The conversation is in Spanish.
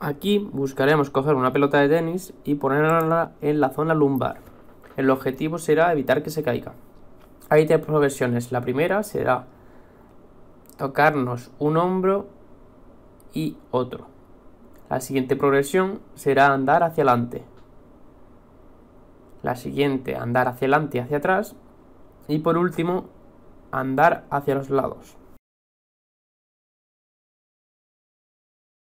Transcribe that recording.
Aquí buscaremos coger una pelota de tenis y ponerla en la zona lumbar. El objetivo será evitar que se caiga. Hay tres progresiones. La primera será tocarnos un hombro y otro. La siguiente progresión será andar hacia adelante. La siguiente andar hacia adelante y hacia atrás. Y por último, andar hacia los lados.